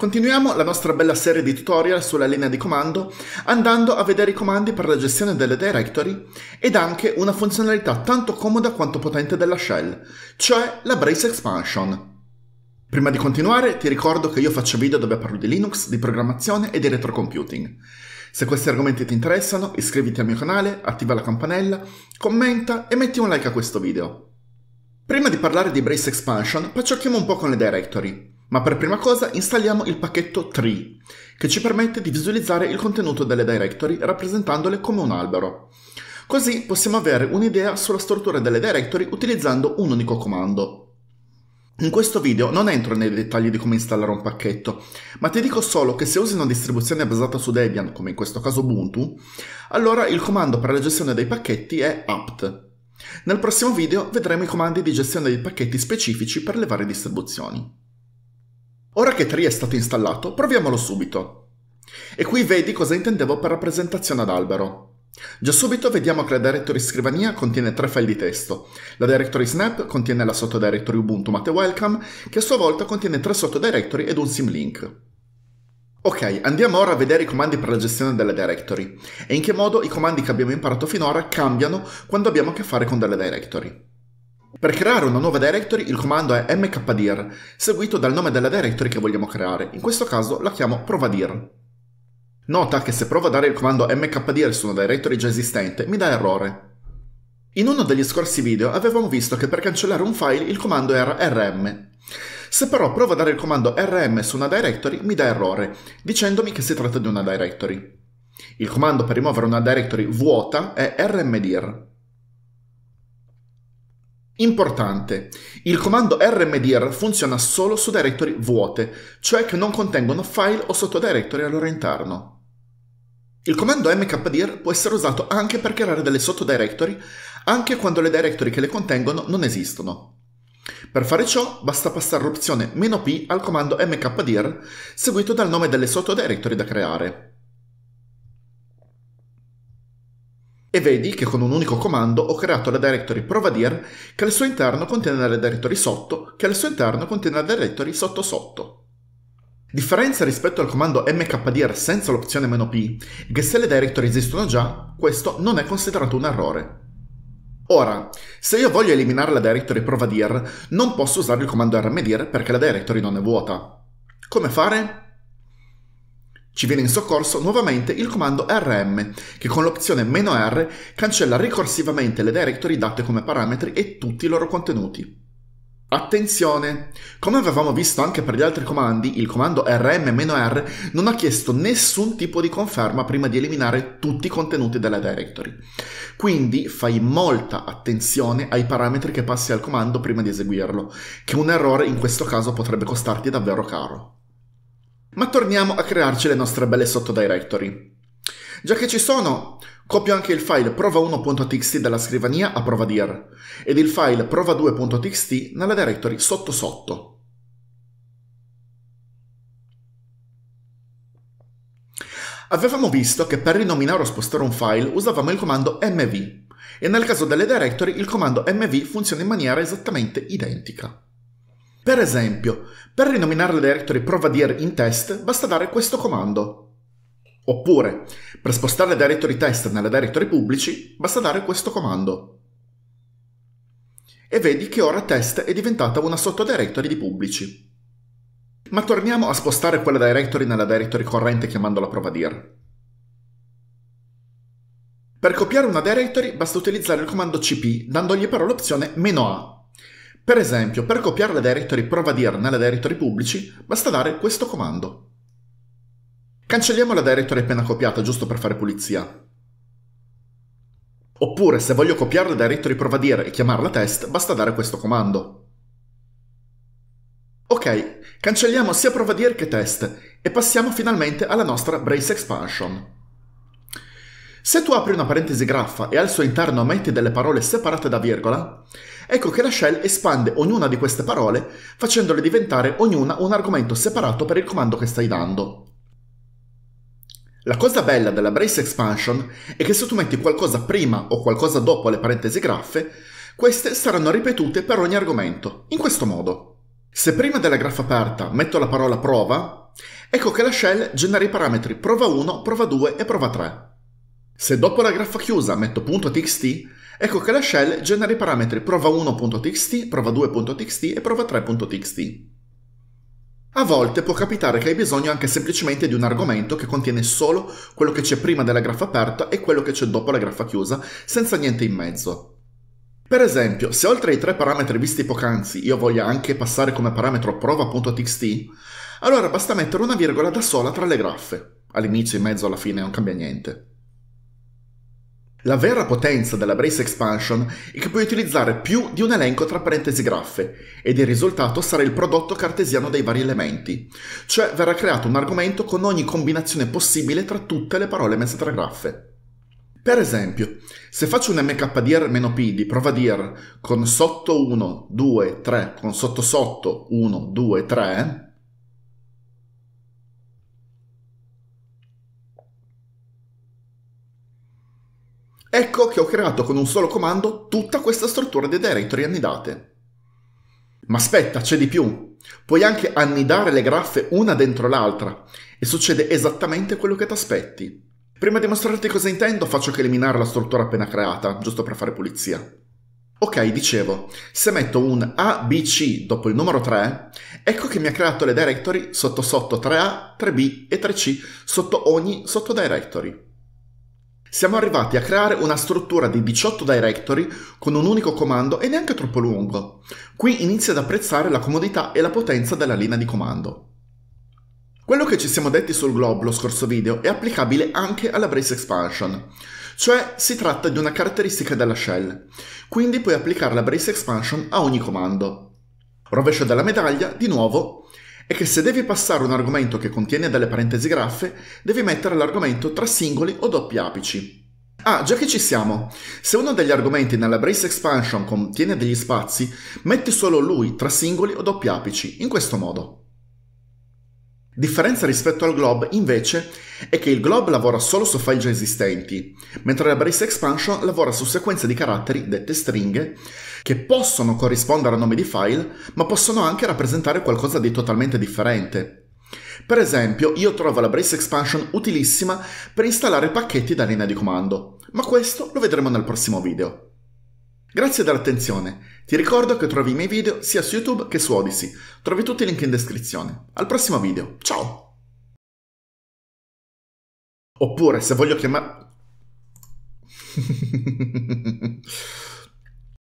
Continuiamo la nostra bella serie di tutorial sulla linea di comando andando a vedere i comandi per la gestione delle directory ed anche una funzionalità tanto comoda quanto potente della shell, cioè la brace expansion. Prima di continuare ti ricordo che io faccio video dove parlo di Linux, di programmazione e di retrocomputing. Se questi argomenti ti interessano iscriviti al mio canale, attiva la campanella, commenta e metti un like a questo video. Prima di parlare di Brace Expansion, pacciocchiamo un po' con le directory. Ma per prima cosa installiamo il pacchetto tree, che ci permette di visualizzare il contenuto delle directory rappresentandole come un albero. Così possiamo avere un'idea sulla struttura delle directory utilizzando un unico comando. In questo video non entro nei dettagli di come installare un pacchetto, ma ti dico solo che se usi una distribuzione basata su Debian, come in questo caso Ubuntu, allora il comando per la gestione dei pacchetti è apt. Nel prossimo video vedremo i comandi di gestione dei pacchetti specifici per le varie distribuzioni. Ora che Tree è stato installato, proviamolo subito. E qui vedi cosa intendevo per rappresentazione ad albero. Già subito vediamo che la directory scrivania contiene tre file di testo. La directory snap contiene la sottodirectory Ubuntu Mate Welcome, che a sua volta contiene tre sottodirectory ed un simlink. Ok, andiamo ora a vedere i comandi per la gestione delle directory e in che modo i comandi che abbiamo imparato finora cambiano quando abbiamo a che fare con delle directory. Per creare una nuova directory il comando è mkdir, seguito dal nome della directory che vogliamo creare, in questo caso la chiamo provadir. Nota che se provo a dare il comando mkdir su una directory già esistente mi dà errore. In uno degli scorsi video avevamo visto che per cancellare un file il comando era rm. Se però provo a dare il comando rm su una directory mi dà errore, dicendomi che si tratta di una directory. Il comando per rimuovere una directory vuota è rmdir. Importante, il comando rmdir funziona solo su directory vuote, cioè che non contengono file o sottodirectory al loro interno. Il comando mkdir può essere usato anche per creare delle sottodirectory, anche quando le directory che le contengono non esistono. Per fare ciò basta passare l'opzione "-p" al comando mkdir, seguito dal nome delle sottodirectory da creare. E vedi che con un unico comando ho creato la directory provadir che al suo interno contiene la directory sotto, che al suo interno contiene la directory sotto sotto. Differenza rispetto al comando mkdir senza l'opzione "-p" che se le directory esistono già, questo non è considerato un errore. Ora, se io voglio eliminare la directory provadir, non posso usare il comando rmdir perché la directory non è vuota. Come fare? Ci viene in soccorso nuovamente il comando rm, che con l'opzione "-r" cancella ricorsivamente le directory date come parametri e tutti i loro contenuti. Attenzione! Come avevamo visto anche per gli altri comandi, il comando rm-r non ha chiesto nessun tipo di conferma prima di eliminare tutti i contenuti della directory. Quindi fai molta attenzione ai parametri che passi al comando prima di eseguirlo, che un errore in questo caso potrebbe costarti davvero caro. Ma torniamo a crearci le nostre belle sottodirectory. Già che ci sono, copio anche il file prova1.txt dalla scrivania a prova dir ed il file prova2.txt nella directory sotto sotto. Avevamo visto che per rinominare o spostare un file usavamo il comando mv e nel caso delle directory il comando mv funziona in maniera esattamente identica. Per esempio, per rinominare la directory provadir in test basta dare questo comando. Oppure, per spostare la directory test nella directory pubblici basta dare questo comando. E vedi che ora test è diventata una sottodirectory di pubblici. Ma torniamo a spostare quella directory nella directory corrente chiamandola provadir. Per copiare una directory basta utilizzare il comando cp dandogli però l'opzione "-a", per esempio, per copiare la directory Provadir nelle directory pubblici, basta dare questo comando. Cancelliamo la directory appena copiata, giusto per fare pulizia. Oppure, se voglio copiare la directory Provadir e chiamarla test, basta dare questo comando. Ok, cancelliamo sia Provadir che test e passiamo finalmente alla nostra brace expansion. Se tu apri una parentesi graffa e al suo interno metti delle parole separate da virgola, Ecco che la shell espande ognuna di queste parole facendole diventare ognuna un argomento separato per il comando che stai dando. La cosa bella della brace expansion è che se tu metti qualcosa prima o qualcosa dopo le parentesi graffe, queste saranno ripetute per ogni argomento, in questo modo. Se prima della graffa aperta metto la parola prova, ecco che la shell genera i parametri prova 1, prova 2 e prova 3. Se dopo la graffa chiusa metto punto .txt, Ecco che la shell genera i parametri prova1.txt, prova2.txt e prova3.txt. A volte può capitare che hai bisogno anche semplicemente di un argomento che contiene solo quello che c'è prima della graffa aperta e quello che c'è dopo la graffa chiusa, senza niente in mezzo. Per esempio, se oltre ai tre parametri visti poc'anzi io voglia anche passare come parametro prova.txt, allora basta mettere una virgola da sola tra le graffe. All'inizio, in mezzo, alla fine non cambia niente. La vera potenza della brace expansion è che puoi utilizzare più di un elenco tra parentesi graffe ed il risultato sarà il prodotto cartesiano dei vari elementi, cioè verrà creato un argomento con ogni combinazione possibile tra tutte le parole messe tra graffe. Per esempio, se faccio un mkdir-p di prova dir con sotto 1, 2, 3 con sotto sotto 1, 2, 3, Ecco che ho creato con un solo comando tutta questa struttura di directory annidate. Ma aspetta, c'è di più. Puoi anche annidare le graffe una dentro l'altra e succede esattamente quello che ti aspetti. Prima di mostrarti cosa intendo faccio che eliminare la struttura appena creata, giusto per fare pulizia. Ok, dicevo, se metto un ABC dopo il numero 3, ecco che mi ha creato le directory sotto sotto 3A, 3B e 3C sotto ogni sottodirectory. Siamo arrivati a creare una struttura di 18 directory con un unico comando e neanche troppo lungo. Qui inizia ad apprezzare la comodità e la potenza della linea di comando. Quello che ci siamo detti sul glob lo scorso video è applicabile anche alla brace expansion, cioè si tratta di una caratteristica della shell, quindi puoi applicare la brace expansion a ogni comando. Rovescio della medaglia, di nuovo, è che se devi passare un argomento che contiene delle parentesi graffe, devi mettere l'argomento tra singoli o doppi apici. Ah, già che ci siamo, se uno degli argomenti nella brace expansion contiene degli spazi, metti solo lui tra singoli o doppi apici, in questo modo. Differenza rispetto al Glob, invece, è che il Glob lavora solo su file già esistenti, mentre la Brace Expansion lavora su sequenze di caratteri, dette stringhe, che possono corrispondere a nomi di file, ma possono anche rappresentare qualcosa di totalmente differente. Per esempio, io trovo la Brace Expansion utilissima per installare pacchetti da linea di comando, ma questo lo vedremo nel prossimo video. Grazie dell'attenzione. Ti ricordo che trovi i miei video sia su YouTube che su Odyssey. Trovi tutti i link in descrizione. Al prossimo video. Ciao! Oppure se voglio chiamare...